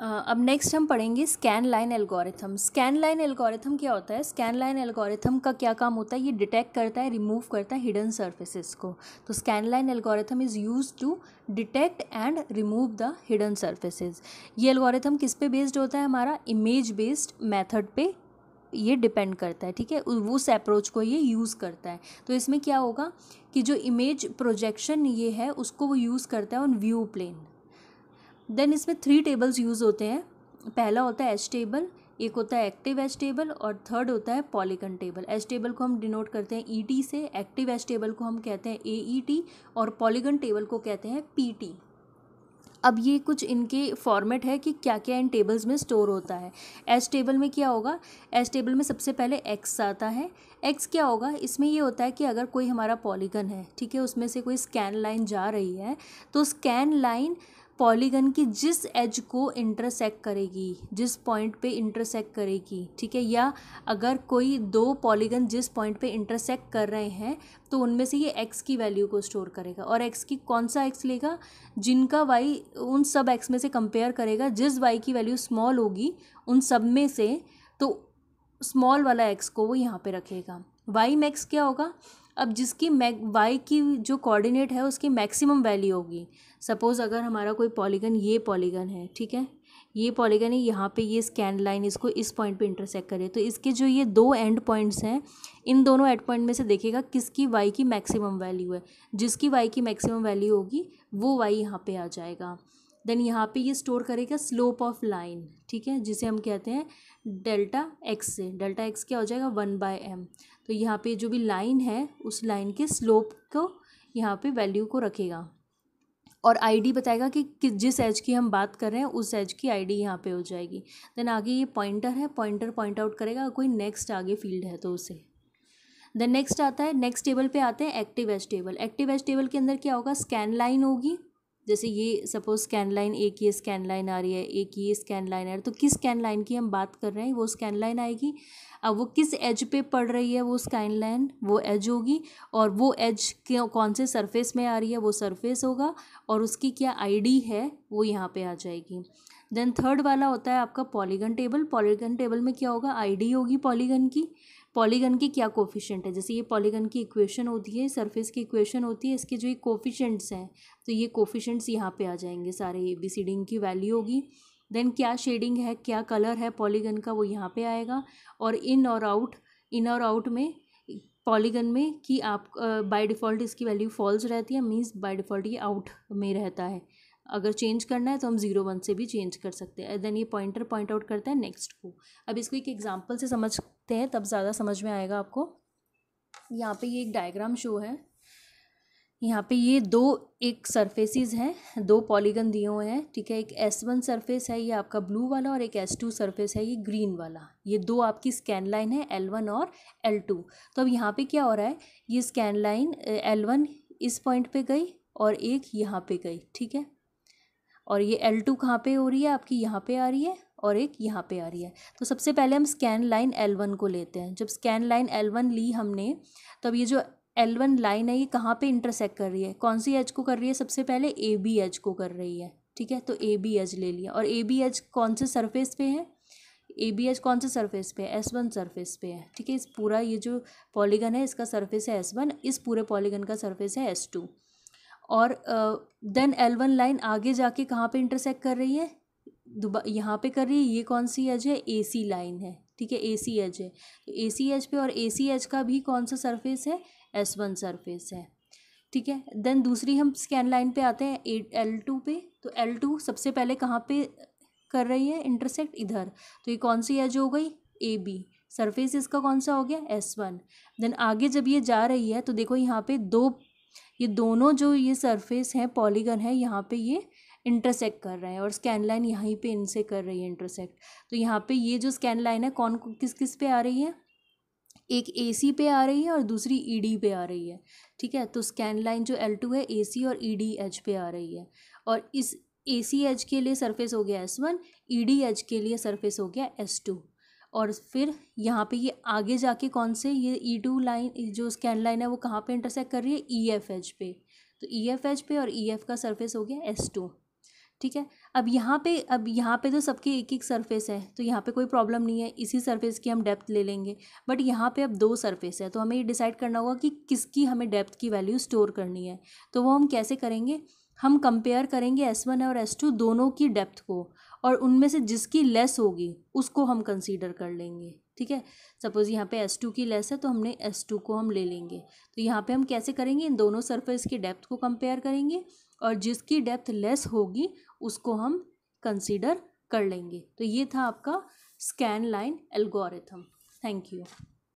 अब नेक्स्ट हम पढ़ेंगे scan line algorithm scan line algorithm क्या होता है स्कैन लाइन एल्गोरिथम का क्या काम होता है ये डिटेक्ट करता है रिमूव करता है हिडन सर्फेसिस को तो scan line algorithm is use to detect and remove the hidden surfaces ये एल्गोरिथम किस पे बेस्ड होता है हमारा इमेज बेस्ड मैथड पे ये डिपेंड करता है ठीक है उस अप्रोच को ये यूज़ करता है तो इसमें क्या होगा कि जो इमेज प्रोजेक्शन ये है उसको वो यूज़ करता है ऑन व्यू प्लेन देन इसमें थ्री टेबल्स यूज़ होते हैं पहला होता है एच टेबल एक होता है एक्टिव एच टेबल और थर्ड होता है पॉलीगन टेबल एच टेबल को हम डिनोट करते हैं ई e टी से एक्टिव एच टेबल को हम कहते हैं ए ई टी और पॉलीगन टेबल को कहते हैं पी टी अब ये कुछ इनके फॉर्मेट है कि क्या क्या इन टेबल्स में स्टोर होता है एच टेबल में क्या होगा एच टेबल में सबसे पहले एक्स आता है एक्स क्या होगा इसमें ये होता है कि अगर कोई हमारा पॉलीगन है ठीक है उसमें से कोई स्कैन लाइन जा रही है तो स्कैन लाइन पॉलीगन की जिस एज को इंटरसेक्ट करेगी जिस पॉइंट पे इंटरसेक्ट करेगी ठीक है या अगर कोई दो पॉलीगन जिस पॉइंट पे इंटरसेक्ट कर रहे हैं तो उनमें से ये एक्स की वैल्यू को स्टोर करेगा और एक्स की कौन सा एक्स लेगा जिनका वाई उन सब एक्स में से कंपेयर करेगा जिस वाई की वैल्यू स्मॉल होगी उन सब में से तो स्मॉल वाला एक्स को वो यहाँ पे रखेगा वाई मैक्स क्या होगा अब जिसकी मैक वाई की जो कोऑर्डिनेट है उसकी मैक्सिमम वैल्यू होगी सपोज़ अगर हमारा कोई पॉलीगन ये पॉलीगन है ठीक है ये पॉलीगन है यहाँ पे ये स्कैन लाइन इसको इस पॉइंट पे इंटरसेक्ट करे तो इसके जो ये दो एंड पॉइंट्स हैं इन दोनों एंड पॉइंट में से देखेगा किसकी वाई की मैक्सिमम वैल्यू है जिसकी वाई की मैक्सिमम वैल्यू होगी वो वाई यहाँ पे आ जाएगा देन यहाँ पे ये स्टोर करेगा स्लोप ऑफ लाइन ठीक है जिसे हम कहते हैं डेल्टा एक्स से डेल्टा एक्स क्या हो जाएगा वन बाय एम तो यहाँ पे जो भी लाइन है उस लाइन के स्लोप को यहाँ पे वैल्यू को रखेगा और आईडी बताएगा कि किस जिस एज की हम बात कर रहे हैं उस एज की आईडी यहाँ पर हो जाएगी देन आगे ये पॉइंटर है पॉइंटर पॉइंट आउट करेगा कोई नेक्स्ट आगे फील्ड है तो उसे देन नेक्स्ट आता है नेक्स्ट टेबल पे आते हैं active edge table active edge table के अंदर क्या होगा स्कैन लाइन होगी जैसे ये सपोज स्कैन लाइन एक ये स्कैन लाइन आ रही है एक ये स्कैन लाइन आ रही है तो किस स्कैन लाइन की हम बात कर रहे हैं वो स्कैन लाइन आएगी अब वो किस एज पे पड़ रही है वो स्कैन लाइन वो एज होगी और वो एज कौन से सरफेस में आ रही है वो सरफेस होगा और उसकी क्या आईडी है वो यहाँ पे आ जाएगी देन थर्ड वाला होता है आपका पॉलीगन टेबल पॉलीगन टेबल में क्या होगा आईडी होगी पॉलीगन की पॉलीगन की क्या कोफिशेंट है जैसे ये पॉलीगन की इक्वेशन होती है सरफेस की इक्वेशन होती है इसके जो ये कोफिशेंट्स हैं तो ये कोफिशेंट्स यहाँ पे आ जाएंगे सारे ए बी सी की वैल्यू होगी देन क्या शेडिंग है क्या कलर है पॉलीगन का वो यहाँ पे आएगा और इन और आउट इन और आउट में पॉलीगन में कि आप बाय डिफ़ॉल्ट इसकी वैल्यू फॉल्स रहती है मीन्स बाय डिफ़ॉल्ट ये आउट में रहता है अगर चेंज करना है तो हम ज़ीरो वन से भी चेंज कर सकते हैं देन ये पॉइंटर पॉइंट आउट करता है नेक्स्ट को अब इसको एक एग्जाम्पल से समझते हैं तब ज़्यादा समझ में आएगा आपको यहाँ पे ये एक डायग्राम शो है यहाँ पे ये दो एक सरफेसिस हैं दो पॉलीगन दिए हुए हैं ठीक है एक एस वन सरफेस है ये आपका ब्लू वाला और एक एस टू सरफेस है ये ग्रीन वाला ये दो आपकी स्कैन लाइन है एल वन और एल टू तो अब यहाँ पे क्या हो रहा है ये स्कैन लाइन एल वन इस पॉइंट पे गई और एक यहाँ पे गई ठीक है और ये एल टू कहाँ पर हो रही है आपकी यहाँ पे आ रही है और एक यहाँ पे आ रही है तो सबसे पहले हम स्कैन लाइन एल वन को लेते हैं जब स्कैन लाइन एल वन ली हमने तब ये जो एल वन लाइन है ये कहाँ पे इंटरसेक्ट कर रही है कौन सी एज को कर रही है सबसे पहले ए बी एज को कर रही है ठीक है तो ए बी एज ले लिया और ए बी एज कौन से सरफेस पे है ए बी एच कौन से सरफेस पे है एस वन सरफेस पे है ठीक है इस पूरा ये जो पॉलीगन है इसका सरफेस है एस वन इस पूरे पॉलीगन का सरफेस है एस टू और देन एल वन लाइन आगे जाके कहाँ पे इंटरसेक्ट कर रही है दुबा यहाँ पे कर रही है ये कौन सी एज है ए सी लाइन है ठीक है ए सी एज है तो ए सी एज पे और ए सी एज का भी कौन सा सरफेस है एस वन सरफेस है ठीक है देन दूसरी हम स्कैन लाइन पे आते हैं ए एल टू पे तो एल टू सबसे पहले कहाँ पे कर रही है इंटरसेक्ट इधर तो ये कौन सी एज हो गई ए बी सरफेस इसका कौन सा हो गया एस वन देन आगे जब ये जा रही है तो देखो यहाँ पे दो ये दोनों जो ये सरफेस हैं पॉलीगन है यहाँ पे ये इंटरसेक्ट कर रहे हैं और स्कैन लाइन यहीं पे इनसे कर रही है इंटरसेक्ट तो यहाँ पे ये जो स्कैन लाइन है कौन किस किस पे आ रही है एक ए सी पे आ रही है और दूसरी ई e डी पे आ रही है ठीक है तो स्कैन लाइन जो एल टू है ए सी और ई डी एच पे आ रही है और इस ए सी एच के लिए सरफेस हो गया S one E D H के लिए सरफेस हो गया एस टू और फिर यहाँ पे ये आगे जाके कौन से ये ई टू लाइन जो स्कैन लाइन है वो कहाँ पे इंटरसेक्ट कर रही है ई एफ एच पे तो ई एफ एच पे और ई e एफ का सरफेस हो गया एस टू ठीक है अब यहाँ पे अब यहाँ पे तो सबके एक एक सरफेस है तो यहाँ पे कोई प्रॉब्लम नहीं है इसी सरफेस की हम डेप्थ ले लेंगे बट यहाँ पे अब दो सरफेस है तो हमें ये डिसाइड करना होगा कि किसकी हमें डेप्थ की वैल्यू स्टोर करनी है तो वो हम कैसे करेंगे हम कंपेयर करेंगे एस वन और एस टू दोनों की डेप्थ को और उनमें से जिसकी लेस होगी उसको हम कंसीडर कर लेंगे ठीक है सपोज़ यहाँ पे एस टू की लेस है तो हमने एस टू को हम ले लेंगे तो यहाँ पे हम कैसे करेंगे इन दोनों सरफेस की डेप्थ को कंपेयर करेंगे और जिसकी डेप्थ लेस होगी उसको हम कंसीडर कर लेंगे तो ये था आपका scan line algorithm thank you